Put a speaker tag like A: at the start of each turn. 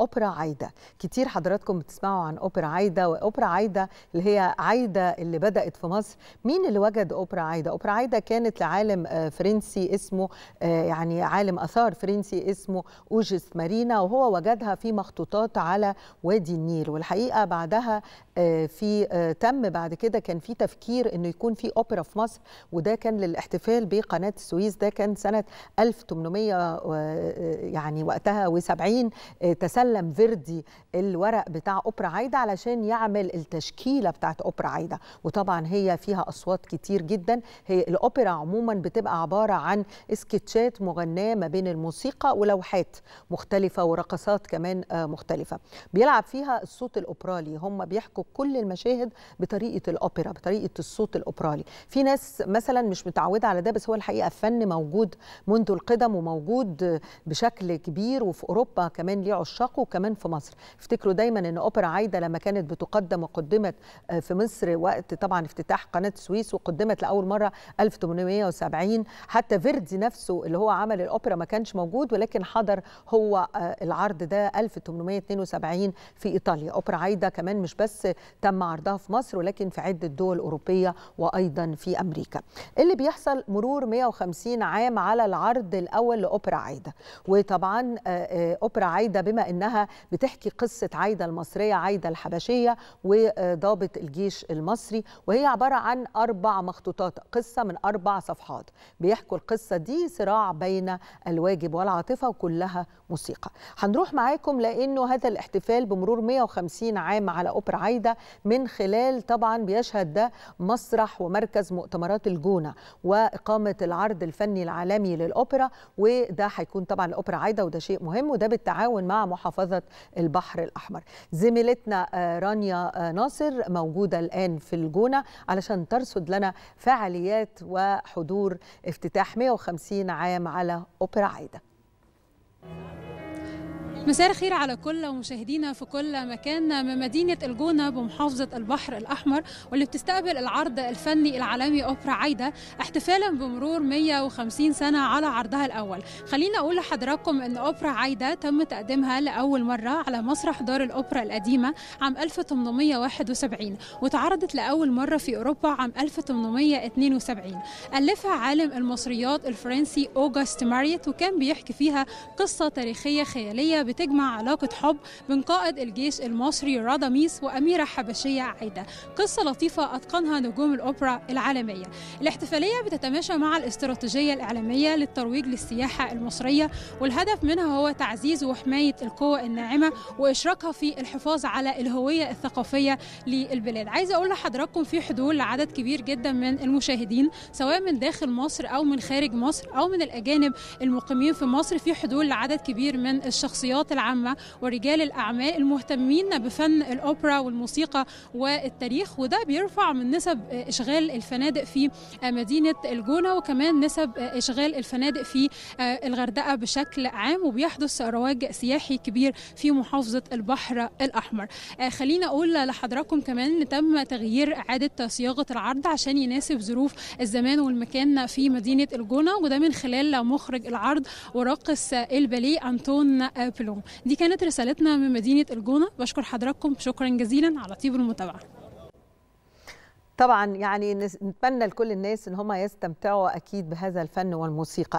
A: اوبرا عايده كتير حضراتكم بتسمعوا عن اوبرا عايده واوبرا عايده اللي هي عايده اللي بدات في مصر مين اللي وجد اوبرا عايده اوبرا عايده كانت لعالم آه، فرنسي اسمه آه، يعني عالم اثار فرنسي اسمه اوجست مارينا وهو وجدها في مخطوطات على وادي النيل والحقيقه بعدها آه، في تم بعد كده كان في تفكير انه يكون في اوبرا في مصر وده كان للاحتفال بقناه السويس ده كان سنه 1800 يعني وقتها و70 تسلم سلم فيردي الورق بتاع اوبرا عايده علشان يعمل التشكيله بتاعت اوبرا عايده وطبعا هي فيها اصوات كتير جدا هي الاوبرا عموما بتبقى عباره عن سكتشات مغناه ما بين الموسيقى ولوحات مختلفه ورقصات كمان آه، مختلفه بيلعب فيها الصوت الاوبرالي هم بيحكوا كل المشاهد بطريقه الاوبرا بطريقه الصوت الاوبرالي في ناس مثلا مش متعوده على ده بس هو الحقيقه فن موجود منذ القدم وموجود بشكل كبير وفي اوروبا كمان ليه عشاق بيطلقوا وكمان في مصر افتكروا دايما ان اوبرا عايده لما كانت بتقدم وقدمت آه، في مصر وقت طبعا افتتاح قناه السويس وقدمت لاول مره 1870 حتى فيردي نفسه اللي هو عمل الاوبرا ما كانش موجود ولكن حضر هو آه، العرض ده 1872 في ايطاليا اوبرا عايده كمان مش بس تم عرضها في مصر ولكن في عده دول اوروبيه وايضا في امريكا اللي بيحصل مرور 150 عام على العرض الاول لاوبرا عايده وطبعا آه، اوبرا عايده بما انها لأنها بتحكي قصة عايدة المصرية عايدة الحبشية وضابط الجيش المصري وهي عبارة عن أربع مخطوطات قصة من أربع صفحات بيحكوا القصة دي صراع بين الواجب والعاطفة وكلها موسيقى هنروح معاكم لأنه هذا الاحتفال بمرور 150 عام على أوبرا عايدة من خلال طبعا بيشهد ده مسرح ومركز مؤتمرات الجونة وإقامة العرض الفني العالمي للأوبرا وده هيكون طبعا الأوبرا عايدة وده شيء مهم وده بالتعاون مع محافظة محافظة البحر الأحمر زميلتنا آه، رانيا آه، ناصر موجودة الآن في الجونة علشان ترصد لنا فعاليات وحضور افتتاح 150 عام على أوبرا عايدة
B: مساء الخير على كل مشاهدينا في كل مكان من مدينة الجونة بمحافظة البحر الأحمر واللي بتستقبل العرض الفني العالمي أوبرا عايدة احتفالا بمرور 150 سنة على عرضها الأول خلينا أقول لحضراتكم أن أوبرا عايدة تم تقديمها لأول مرة على مسرح دار الأوبرا القديمة عام 1871 وتعرضت لأول مرة في أوروبا عام 1872 ألفها عالم المصريات الفرنسي أوغست ماريت وكان بيحكي فيها قصة تاريخية خيالية بتجمع علاقة حب بين قائد الجيش المصري راداميس وأميرة حبشية عايدة قصة لطيفة أتقنها نجوم الأوبرا العالمية الاحتفالية بتتماشى مع الاستراتيجية الإعلامية للترويج للسياحة المصرية والهدف منها هو تعزيز وحماية القوة الناعمة وإشراكها في الحفاظ على الهوية الثقافية للبلاد عايزة أقول لحضراتكم في حضور لعدد كبير جدا من المشاهدين سواء من داخل مصر أو من خارج مصر أو من الأجانب المقيمين في مصر في حضور لعدد كبير من الشخصيات الرياضيات العامة ورجال الأعمال المهتمين بفن الأوبرا والموسيقى والتاريخ وده بيرفع من نسب إشغال الفنادق في مدينة الجونة وكمان نسب إشغال الفنادق في الغردقة بشكل عام وبيحدث رواج سياحي كبير في محافظة البحر الأحمر آه، خلينا أقول لحضراتكم كمان أن تم تغيير إعادة صياغة العرض عشان يناسب ظروف الزمان والمكان في مدينة الجونة وده من خلال مخرج العرض وراقص الباليه أنتون بلو لهم دي كانت رسالتنا من مدينة الجونة بشكر حضراتكم شكرا جزيلا على طيب المتابعة
A: طبعا يعني نتمنى لكل الناس ان هم يستمتعوا اكيد بهذا الفن والموسيقى